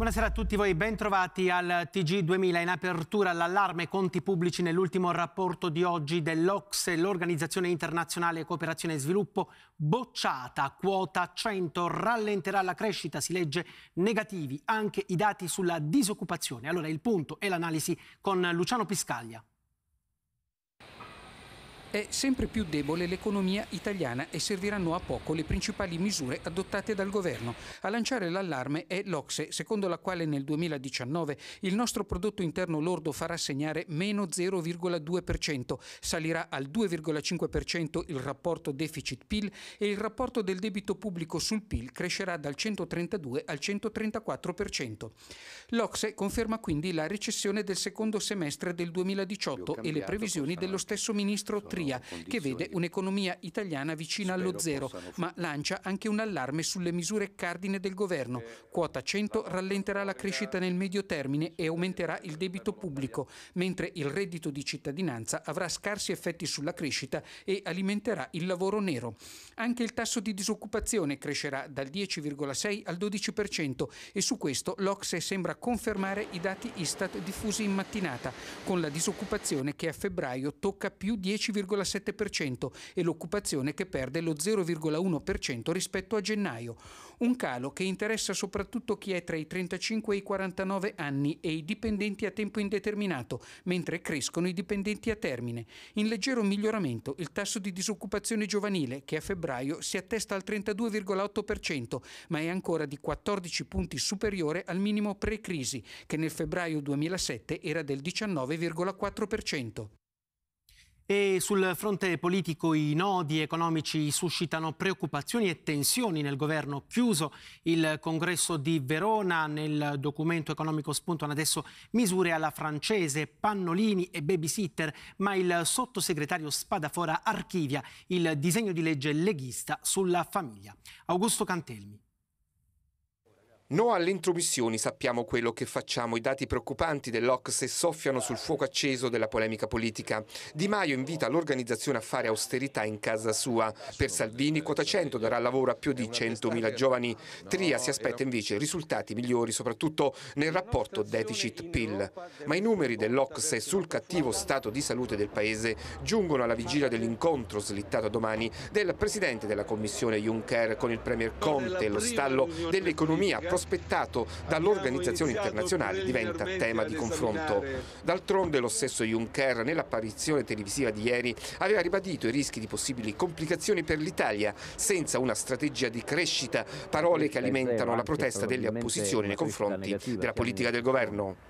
Buonasera a tutti voi, bentrovati al TG2000. In apertura l'allarme conti pubblici nell'ultimo rapporto di oggi dell'Ox, l'Organizzazione Internazionale Cooperazione e Sviluppo, bocciata, quota 100, rallenterà la crescita, si legge negativi anche i dati sulla disoccupazione. Allora il punto e l'analisi con Luciano Piscaglia. È sempre più debole l'economia italiana e serviranno a poco le principali misure adottate dal governo. A lanciare l'allarme è l'Ocse, secondo la quale nel 2019 il nostro prodotto interno lordo farà segnare meno 0,2%, salirà al 2,5% il rapporto deficit-PIL e il rapporto del debito pubblico sul PIL crescerà dal 132 al 134%. L'Ocse conferma quindi la recessione del secondo semestre del 2018 e le previsioni dello stesso ministro Tri Ungheria, che vede un'economia italiana vicina allo zero, ma lancia anche un allarme sulle misure cardine del governo. Quota 100 rallenterà la crescita nel medio termine e aumenterà il debito pubblico, mentre il reddito di cittadinanza avrà scarsi effetti sulla crescita e alimenterà il lavoro nero. Anche il tasso di disoccupazione crescerà dal 10,6 al 12% e su questo l'Ocse sembra confermare i dati Istat diffusi in mattinata, con la disoccupazione che a febbraio tocca più 10,5%. 0,7% e l'occupazione che perde lo 0,1% rispetto a gennaio. Un calo che interessa soprattutto chi è tra i 35 e i 49 anni e i dipendenti a tempo indeterminato, mentre crescono i dipendenti a termine. In leggero miglioramento il tasso di disoccupazione giovanile, che a febbraio si attesta al 32,8%, ma è ancora di 14 punti superiore al minimo pre-crisi, che nel febbraio 2007 era del 19,4%. E sul fronte politico i nodi economici suscitano preoccupazioni e tensioni nel governo. Chiuso il congresso di Verona, nel documento economico spuntano adesso misure alla francese, pannolini e babysitter, ma il sottosegretario Spadafora archivia il disegno di legge leghista sulla famiglia. Augusto Cantelmi. No alle intromissioni, sappiamo quello che facciamo. I dati preoccupanti dell'Ocse soffiano sul fuoco acceso della polemica politica. Di Maio invita l'organizzazione a fare austerità in casa sua. Per Salvini quota 100 darà lavoro a più di 100.000 giovani. Tria si aspetta invece risultati migliori, soprattutto nel rapporto deficit-PIL. Ma i numeri dell'Ocse sul cattivo stato di salute del Paese giungono alla vigilia dell'incontro slittato domani del Presidente della Commissione Juncker con il Premier Conte e lo stallo dell'economia prospettiva prospettato dall'organizzazione internazionale diventa tema di confronto. D'altronde lo stesso Juncker nell'apparizione televisiva di ieri aveva ribadito i rischi di possibili complicazioni per l'Italia senza una strategia di crescita, parole che alimentano la protesta delle opposizioni nei confronti della politica del governo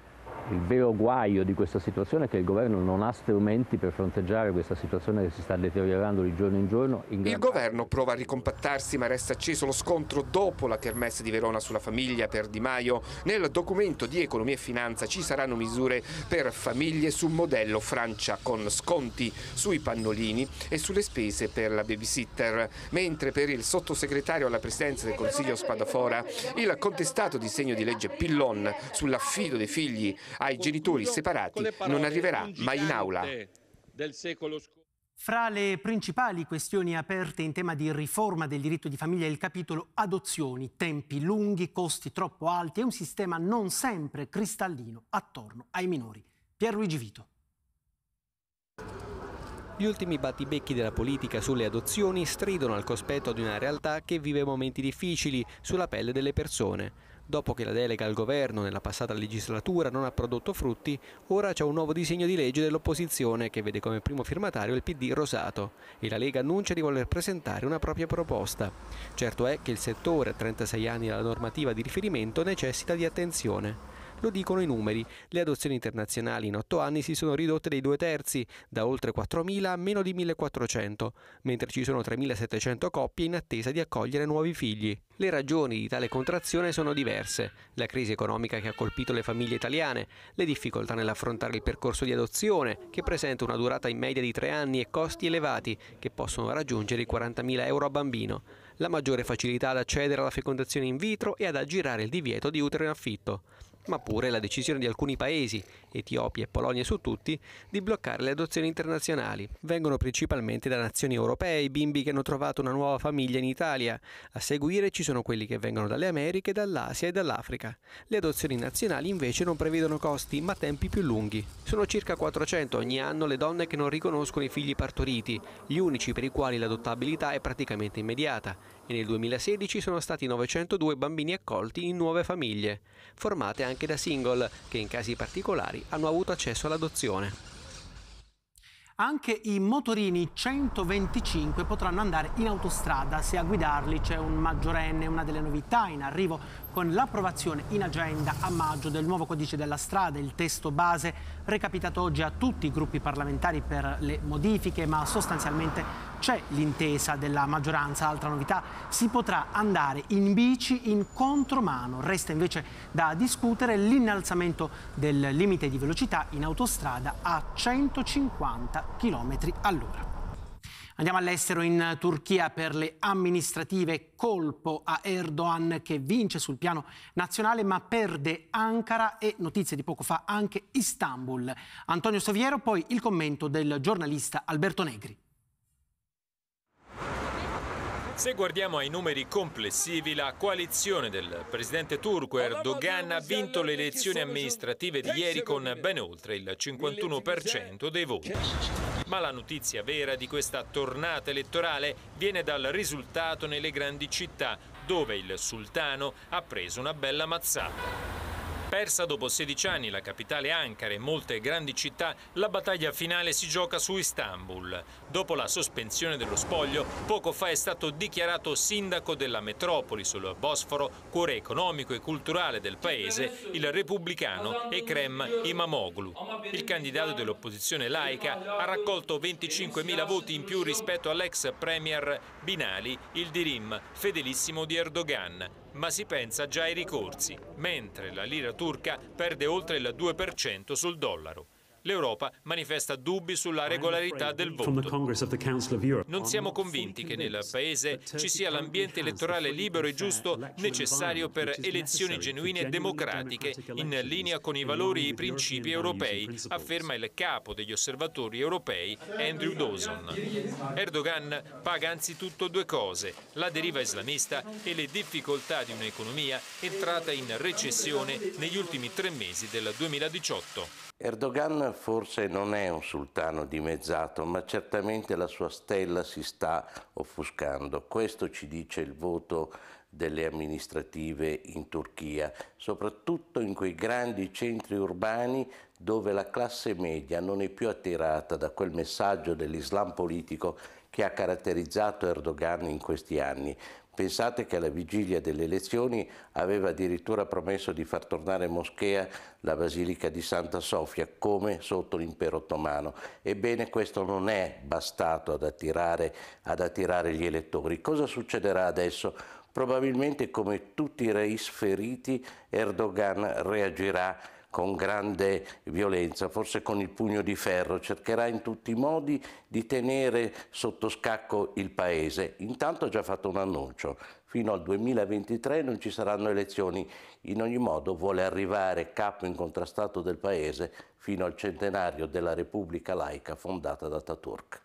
il vero guaio di questa situazione è che il governo non ha strumenti per fronteggiare questa situazione che si sta deteriorando di giorno in giorno. In il governo prova a ricompattarsi ma resta acceso lo scontro dopo la kermesse di Verona sulla famiglia per Di Maio. Nel documento di economia e finanza ci saranno misure per famiglie su modello Francia con sconti sui pannolini e sulle spese per la babysitter, mentre per il sottosegretario alla presidenza del Consiglio Spadafora il contestato disegno di legge Pillon sull'affido dei figli ai genitori separati non arriverà mai in aula. Fra le principali questioni aperte in tema di riforma del diritto di famiglia è il capitolo adozioni, tempi lunghi, costi troppo alti e un sistema non sempre cristallino attorno ai minori. Pierluigi Vito. Gli ultimi battibecchi della politica sulle adozioni stridono al cospetto di una realtà che vive momenti difficili sulla pelle delle persone. Dopo che la delega al governo nella passata legislatura non ha prodotto frutti, ora c'è un nuovo disegno di legge dell'opposizione che vede come primo firmatario il PD Rosato e la Lega annuncia di voler presentare una propria proposta. Certo è che il settore a 36 anni dalla normativa di riferimento necessita di attenzione. Lo dicono i numeri. Le adozioni internazionali in otto anni si sono ridotte dei due terzi, da oltre 4.000 a meno di 1.400, mentre ci sono 3.700 coppie in attesa di accogliere nuovi figli. Le ragioni di tale contrazione sono diverse. La crisi economica che ha colpito le famiglie italiane, le difficoltà nell'affrontare il percorso di adozione, che presenta una durata in media di tre anni e costi elevati, che possono raggiungere i 40.000 euro a bambino, la maggiore facilità ad accedere alla fecondazione in vitro e ad aggirare il divieto di utero in affitto ma pure la decisione di alcuni paesi, Etiopia e Polonia su tutti, di bloccare le adozioni internazionali. Vengono principalmente da nazioni europee i bimbi che hanno trovato una nuova famiglia in Italia. A seguire ci sono quelli che vengono dalle Americhe, dall'Asia e dall'Africa. Le adozioni nazionali invece non prevedono costi, ma tempi più lunghi. Sono circa 400 ogni anno le donne che non riconoscono i figli partoriti, gli unici per i quali l'adottabilità è praticamente immediata e nel 2016 sono stati 902 bambini accolti in nuove famiglie, formate anche da single che in casi particolari hanno avuto accesso all'adozione. Anche i motorini 125 potranno andare in autostrada se a guidarli c'è un maggiorenne, una delle novità in arrivo con l'approvazione in agenda a maggio del nuovo codice della strada. Il testo base recapitato oggi a tutti i gruppi parlamentari per le modifiche, ma sostanzialmente c'è l'intesa della maggioranza. Altra novità, si potrà andare in bici in contromano. Resta invece da discutere l'innalzamento del limite di velocità in autostrada a 150 km all'ora. Andiamo all'estero in Turchia per le amministrative, colpo a Erdogan che vince sul piano nazionale ma perde Ankara e notizie di poco fa anche Istanbul. Antonio Saviero, poi il commento del giornalista Alberto Negri. Se guardiamo ai numeri complessivi, la coalizione del presidente turco Erdogan ha vinto le elezioni amministrative di ieri con ben oltre il 51% dei voti. Ma la notizia vera di questa tornata elettorale viene dal risultato nelle grandi città, dove il sultano ha preso una bella mazzata. Persa dopo 16 anni la capitale Ankara e molte grandi città, la battaglia finale si gioca su Istanbul. Dopo la sospensione dello spoglio, poco fa è stato dichiarato sindaco della metropoli sul Bosforo, cuore economico e culturale del paese, il repubblicano Ekrem Imamoglu. Il candidato dell'opposizione laica ha raccolto 25.000 voti in più rispetto all'ex premier Binali, il Dirim, fedelissimo di Erdogan ma si pensa già ai ricorsi, mentre la lira turca perde oltre il 2% sul dollaro. L'Europa manifesta dubbi sulla regolarità del voto. Non siamo convinti che nel Paese ci sia l'ambiente elettorale libero e giusto necessario per elezioni genuine e democratiche, in linea con i valori e i principi europei, afferma il capo degli osservatori europei, Andrew Dawson. Erdogan paga anzitutto due cose, la deriva islamista e le difficoltà di un'economia entrata in recessione negli ultimi tre mesi del 2018. Erdogan forse non è un sultano dimezzato, ma certamente la sua stella si sta offuscando. Questo ci dice il voto delle amministrative in Turchia, soprattutto in quei grandi centri urbani dove la classe media non è più attirata da quel messaggio dell'Islam politico che ha caratterizzato Erdogan in questi anni. Pensate che alla vigilia delle elezioni aveva addirittura promesso di far tornare moschea la Basilica di Santa Sofia come sotto l'impero ottomano. Ebbene questo non è bastato ad attirare, ad attirare gli elettori. Cosa succederà adesso? Probabilmente come tutti i reis feriti Erdogan reagirà con grande violenza, forse con il pugno di ferro, cercherà in tutti i modi di tenere sotto scacco il paese. Intanto ha già fatto un annuncio, fino al 2023 non ci saranno elezioni, in ogni modo vuole arrivare capo incontrastato del paese fino al centenario della Repubblica laica fondata da Taturk.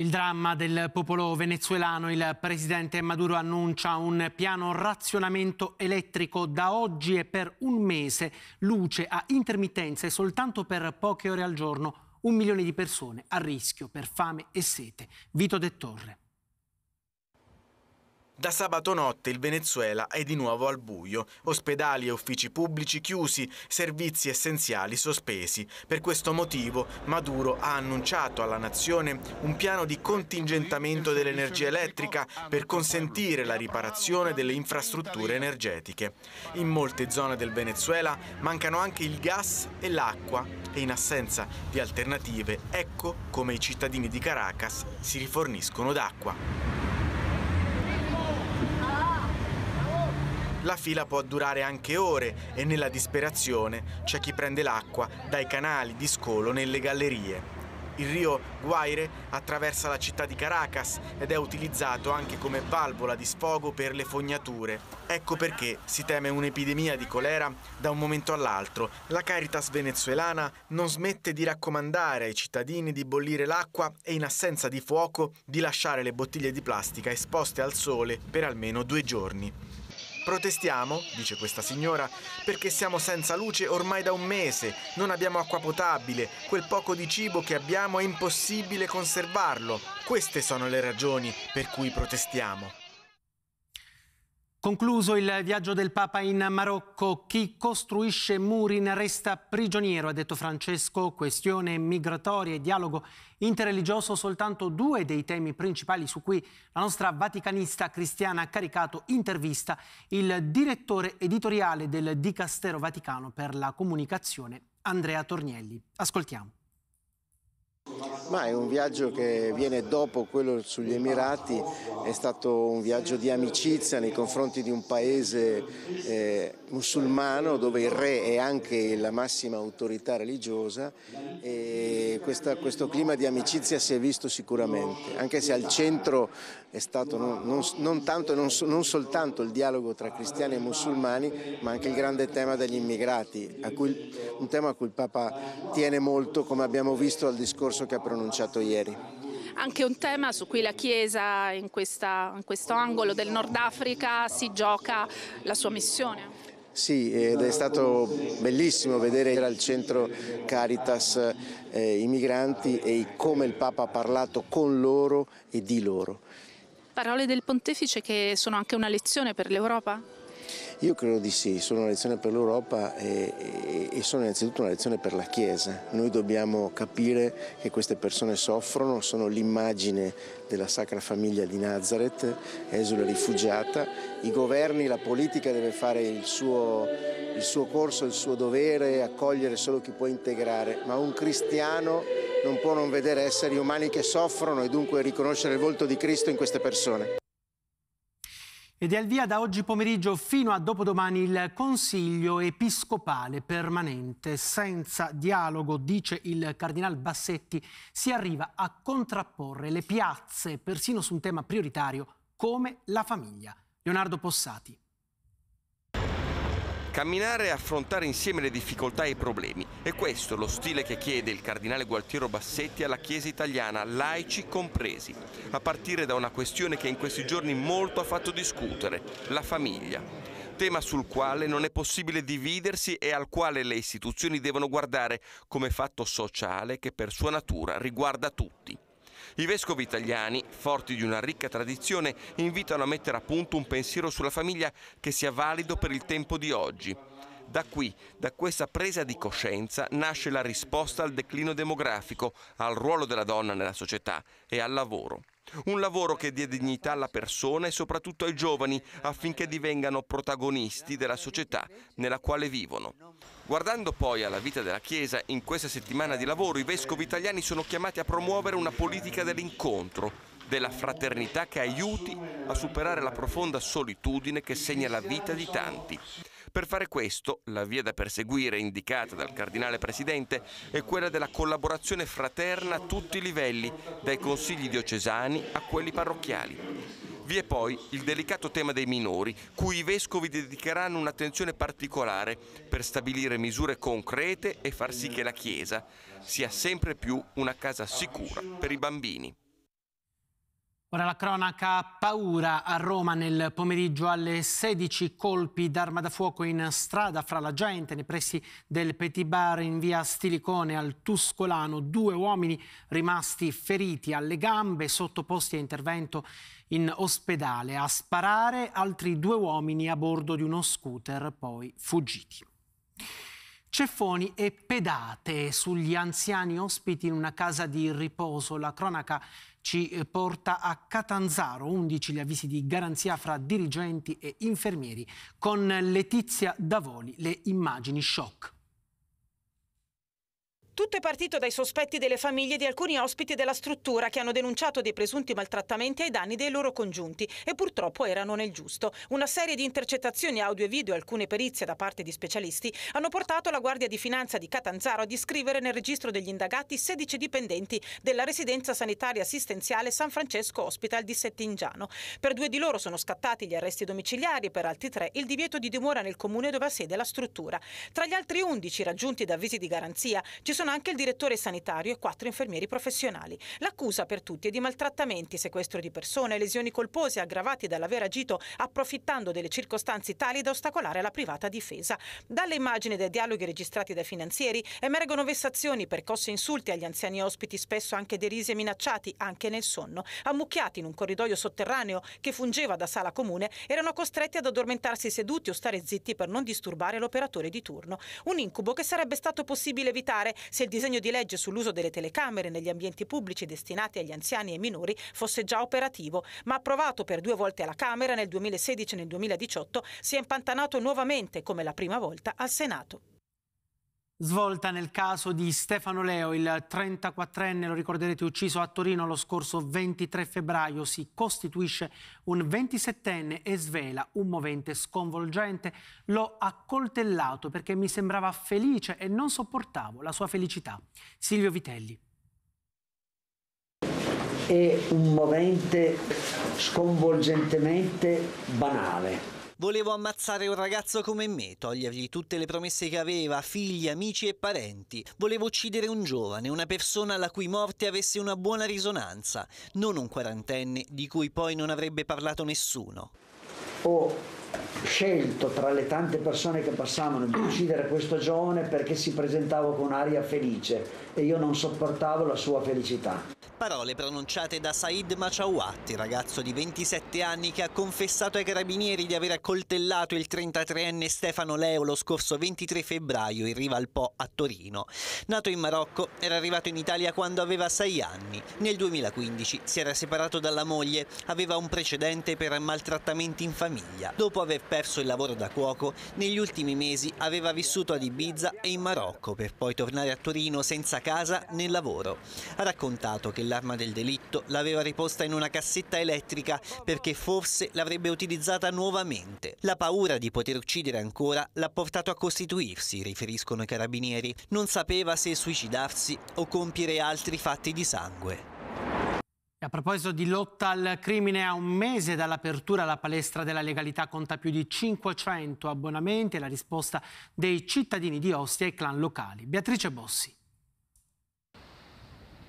Il dramma del popolo venezuelano, il presidente Maduro annuncia un piano razionamento elettrico da oggi e per un mese, luce a intermittenze soltanto per poche ore al giorno, un milione di persone a rischio per fame e sete. Vito De Torre. Da sabato notte il Venezuela è di nuovo al buio, ospedali e uffici pubblici chiusi, servizi essenziali sospesi. Per questo motivo Maduro ha annunciato alla nazione un piano di contingentamento dell'energia elettrica per consentire la riparazione delle infrastrutture energetiche. In molte zone del Venezuela mancano anche il gas e l'acqua e in assenza di alternative ecco come i cittadini di Caracas si riforniscono d'acqua. La fila può durare anche ore e nella disperazione c'è chi prende l'acqua dai canali di scolo nelle gallerie. Il rio Guaire attraversa la città di Caracas ed è utilizzato anche come valvola di sfogo per le fognature. Ecco perché si teme un'epidemia di colera da un momento all'altro. La Caritas venezuelana non smette di raccomandare ai cittadini di bollire l'acqua e in assenza di fuoco di lasciare le bottiglie di plastica esposte al sole per almeno due giorni. Protestiamo, dice questa signora, perché siamo senza luce ormai da un mese, non abbiamo acqua potabile, quel poco di cibo che abbiamo è impossibile conservarlo. Queste sono le ragioni per cui protestiamo. Concluso il viaggio del Papa in Marocco, chi costruisce muri resta prigioniero, ha detto Francesco, questione migratoria e dialogo interreligioso, soltanto due dei temi principali su cui la nostra vaticanista cristiana ha caricato intervista il direttore editoriale del Dicastero Vaticano per la comunicazione, Andrea Tornielli. Ascoltiamo. Ma è un viaggio che viene dopo quello sugli Emirati, è stato un viaggio di amicizia nei confronti di un paese eh, musulmano dove il re è anche la massima autorità religiosa e questa, questo clima di amicizia si è visto sicuramente, anche se al centro è stato non, non, non tanto, non, non soltanto il dialogo tra cristiani e musulmani, ma anche il grande tema degli immigrati, cui, un tema a cui il Papa tiene molto, come abbiamo visto al discorso che ha pronunciato annunciato ieri anche un tema su cui la Chiesa in, questa, in, questo angolo del Nord Africa si gioca la sua missione. Sì, ed è stato bellissimo vedere al centro Caritas eh, i migranti e come il Papa ha parlato con loro e di loro. Parole del pontefice che sono anche una lezione per l'Europa? Io credo di sì, sono una lezione per l'Europa e, e, e, sono innanzitutto una lezione per la Chiesa. Noi dobbiamo capire che queste persone soffrono, sono l'immagine della Sacra Famiglia di Nazareth, esula rifugiata. I governi, la politica deve fare il suo, il suo corso, il suo dovere, accogliere solo chi può integrare, ma un cristiano non può non vedere esseri umani che soffrono e dunque riconoscere il volto di Cristo in queste persone. Ed è al via da oggi pomeriggio fino a dopodomani il Consiglio Episcopale Permanente. Senza dialogo, dice il Cardinal Bassetti, si arriva a contrapporre le piazze, persino su un tema prioritario come la famiglia. Leonardo Possati. Camminare e affrontare insieme le difficoltà e i problemi. E questo lo stile che chiede il cardinale Gualtiero Bassetti alla Chiesa italiana, laici compresi, a partire da una questione che in questi giorni molto ha fatto discutere, la famiglia. Tema sul quale non è possibile dividersi e al quale le istituzioni devono guardare come fatto sociale che per sua natura riguarda tutti. I vescovi italiani, forti di una ricca tradizione, invitano a mettere a punto un pensiero sulla famiglia che sia valido per il tempo di oggi. Da qui, da questa presa di coscienza, nasce la risposta al declino demografico, al ruolo della donna nella società e al lavoro. Un lavoro che dia dignità alla persona e soprattutto ai giovani affinché divengano protagonisti della società nella quale vivono. Guardando poi alla vita della Chiesa, in questa settimana di lavoro i vescovi italiani sono chiamati a promuovere una politica dell'incontro, della fraternità che aiuti a superare la profonda solitudine che segna la vita di tanti. Per fare questo, la via da perseguire indicata dal cardinale presidente è quella della collaborazione fraterna a tutti i livelli, dai consigli diocesani a quelli parrocchiali. Vi è poi il delicato tema dei minori, cui i vescovi dedicheranno un'attenzione particolare per stabilire misure concrete e far sì che la Chiesa sia sempre più una casa sicura per i bambini. Ora la cronaca paura a Roma nel pomeriggio alle 16 colpi d'arma da fuoco in strada fra la gente nei pressi del Petit Bar in via Stilicone al Tuscolano, due uomini rimasti feriti alle gambe sottoposti a intervento in ospedale, a sparare altri due uomini a bordo di uno scooter poi fuggiti. Ceffoni e pedate sugli anziani ospiti in una casa di riposo. La cronaca ci eh, porta a Catanzaro, 11 gli avvisi di garanzia fra dirigenti e infermieri, con Letizia Davoli le immagini shock. Tutto è partito dai sospetti delle famiglie di alcuni ospiti della struttura che hanno denunciato dei presunti maltrattamenti ai danni dei loro congiunti e purtroppo erano nel giusto. Una serie di intercettazioni audio e video e alcune perizie da parte di specialisti hanno portato la Guardia di Finanza di Catanzaro ad iscrivere nel registro degli indagati 16 dipendenti della residenza sanitaria assistenziale San Francesco Hospital di Settingiano. Per due di loro sono scattati gli arresti domiciliari e per altri tre il divieto di dimora nel comune dove ha sede la struttura. Tra gli altri 11 raggiunti da avvisi di garanzia ci sono sono anche il direttore sanitario e quattro infermieri professionali. L'accusa per tutti è di maltrattamenti, sequestro di persone, lesioni colpose aggravate dall'aver agito approfittando delle circostanze tali da ostacolare la privata difesa. Dalle immagini dei dialoghi registrati dai finanzieri emergono vessazioni, percosse insulti agli anziani ospiti, spesso anche derisi e minacciati, anche nel sonno. Ammucchiati in un corridoio sotterraneo che fungeva da sala comune, erano costretti ad addormentarsi seduti o stare zitti per non disturbare l'operatore di turno. Un incubo che sarebbe stato possibile evitare se il disegno di legge sull'uso delle telecamere negli ambienti pubblici destinati agli anziani e ai minori fosse già operativo, ma approvato per due volte alla Camera nel 2016 e nel 2018 si è impantanato nuovamente, come la prima volta, al Senato. Svolta nel caso di Stefano Leo, il 34enne, lo ricorderete, ucciso a Torino lo scorso 23 febbraio, si costituisce un 27enne e svela un movente sconvolgente. L'ho accoltellato perché mi sembrava felice e non sopportavo la sua felicità. Silvio Vitelli. È un movente sconvolgentemente banale Volevo ammazzare un ragazzo come me, togliergli tutte le promesse che aveva, figli, amici e parenti. Volevo uccidere un giovane, una persona alla cui morte avesse una buona risonanza, non un quarantenne di cui poi non avrebbe parlato nessuno. Oh scelto tra le tante persone che passavano di uccidere questo giovane perché si presentava con aria felice e io non sopportavo la sua felicità. Parole pronunciate da Said Maciawatti, ragazzo di 27 anni che ha confessato ai carabinieri di aver accoltellato il 33enne Stefano Leo lo scorso 23 febbraio in riva al Po a Torino. Nato in Marocco, era arrivato in Italia quando aveva 6 anni. Nel 2015 si era separato dalla moglie, aveva un precedente per maltrattamenti in famiglia. Dopo dopo aver perso il lavoro da cuoco, negli ultimi mesi aveva vissuto ad Ibiza e in Marocco per poi tornare a Torino senza casa né lavoro. Ha raccontato che l'arma del delitto l'aveva riposta in una cassetta elettrica perché forse l'avrebbe utilizzata nuovamente. La paura di poter uccidere ancora l'ha portato a costituirsi, riferiscono i carabinieri. Non sapeva se suicidarsi o compiere altri fatti di sangue. A proposito di lotta al crimine, a un mese dall'apertura la palestra della legalità conta più di 500 abbonamenti e la risposta dei cittadini di Ostia e clan locali. Beatrice Bossi.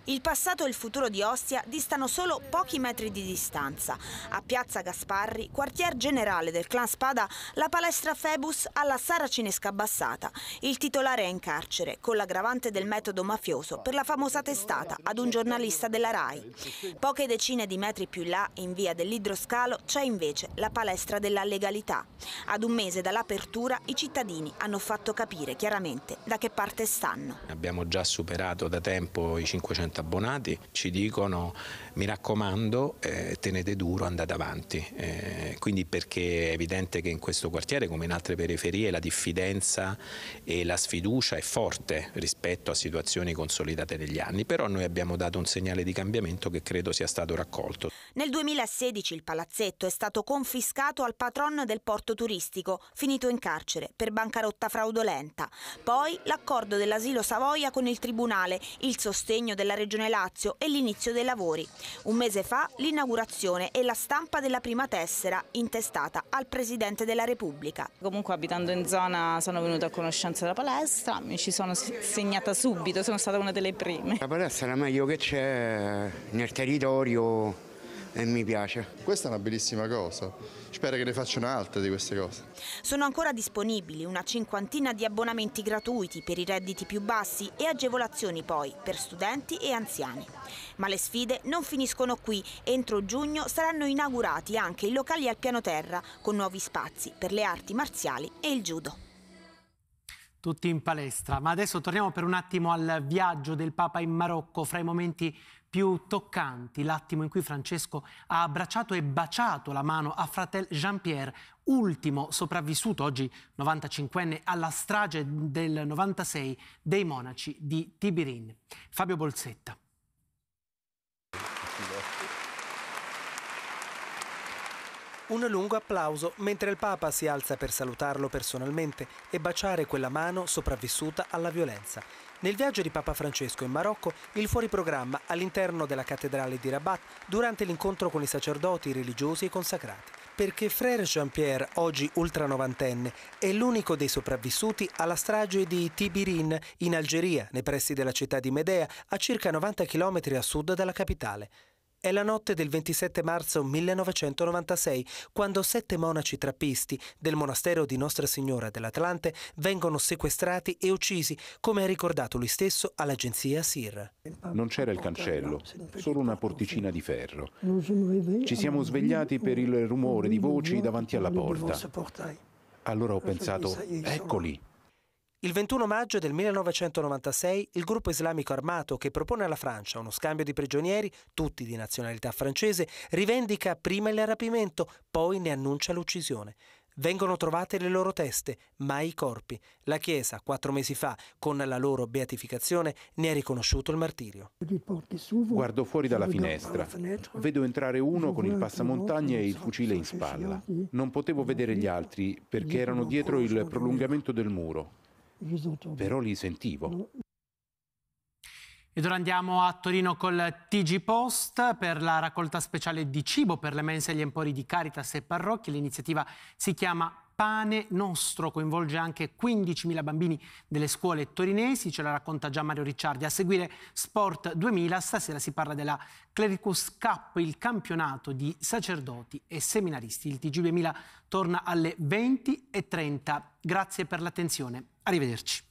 Il passato e il futuro di Ostia distano solo pochi metri di distanza. A Piazza Gasparri, quartier generale del clan Spada, la palestra Febus alla Saracinesca Bassata. Il titolare è in carcere, con l'aggravante del metodo mafioso per la famosa testata ad un giornalista della RAI. Poche decine di metri più in là, in via dell'idroscalo, c'è invece la palestra della legalità. Ad un mese dall'apertura i cittadini hanno fatto capire chiaramente da che parte stanno. Abbiamo già superato da tempo i 500 50 abbonati ci dicono mi raccomando eh, tenete duro, andate avanti. Eh, quindi perché è evidente che in questo quartiere come in altre periferie la diffidenza e la sfiducia è forte rispetto a situazioni consolidate negli anni, però noi abbiamo dato un segnale di cambiamento che credo sia stato raccolto. Nel 2016 il palazzetto è stato confiscato al patron del porto turistico, finito in carcere per bancarotta fraudolenta. Poi l'accordo dell'asilo Savoia con il Tribunale, il sostegno della Regione Regione Lazio e l'inizio dei lavori. Un mese fa l'inaugurazione e la stampa della prima tessera intestata al Presidente della Repubblica. Comunque abitando in zona sono venuta a conoscenza della palestra, mi ci sono segnata subito, sono stata una delle prime. La palestra è la meglio che c'è nel territorio e mi piace. Questa è una bellissima cosa, spero che ne facciano altre di queste cose. Sono ancora disponibili una cinquantina di abbonamenti gratuiti per i redditi più bassi e agevolazioni poi per studenti e anziani. Ma le sfide non finiscono qui, entro giugno saranno inaugurati anche i locali al piano terra con nuovi spazi per le arti marziali e il judo tutti in palestra. Ma adesso torniamo per un attimo al viaggio del Papa in Marocco, fra i momenti più toccanti, l'attimo in cui Francesco ha abbracciato e baciato la mano a fratel Jean-Pierre, ultimo sopravvissuto, oggi 95enne, alla strage del 96 dei monaci di Tibirin. Fabio Bolsetta. Un lungo applauso mentre il Papa si alza per salutarlo personalmente e baciare quella mano sopravvissuta alla violenza. Nel viaggio di Papa Francesco in Marocco, il fuoriprogramma all'interno della cattedrale di Rabat durante l'incontro con i sacerdoti religiosi e consacrati. Perché Frère Jean-Pierre, oggi ultra novantenne, è l'unico dei sopravvissuti alla strage di Tibirin in Algeria, nei pressi della città di Medea, a circa 90 km a sud dalla capitale. È la notte del 27 marzo 1996, quando sette monaci trappisti del monastero di Nostra Signora dell'Atlante vengono sequestrati e uccisi, come ha ricordato lui stesso all'agenzia SIR. Non c'era il cancello, solo una porticina di ferro. Ci siamo svegliati per il rumore di voci davanti alla porta. Allora ho pensato, eccoli, il 21 maggio del 1996 il gruppo islamico armato che propone alla Francia uno scambio di prigionieri, tutti di nazionalità francese, rivendica prima il rapimento, poi ne annuncia l'uccisione. Vengono trovate le loro teste, mai i corpi. La Chiesa, quattro mesi fa, con la loro beatificazione, ne ha riconosciuto il martirio. Guardo fuori dalla finestra. Vedo entrare uno con il passamontagna e il fucile in spalla. Non potevo vedere gli altri perché erano dietro il prolungamento del muro però li sentivo. Ed ora andiamo a Torino col TG Post per la raccolta speciale di cibo per le mense e gli empori di Caritas e parrocchie. L'iniziativa si chiama pane nostro coinvolge anche 15.000 bambini delle scuole torinesi, ce la racconta già Mario Ricciardi. A seguire Sport 2000, stasera si parla della Clericus Cup, il campionato di sacerdoti e seminaristi. Il TG2000 torna alle 20.30. Grazie per l'attenzione. Arrivederci.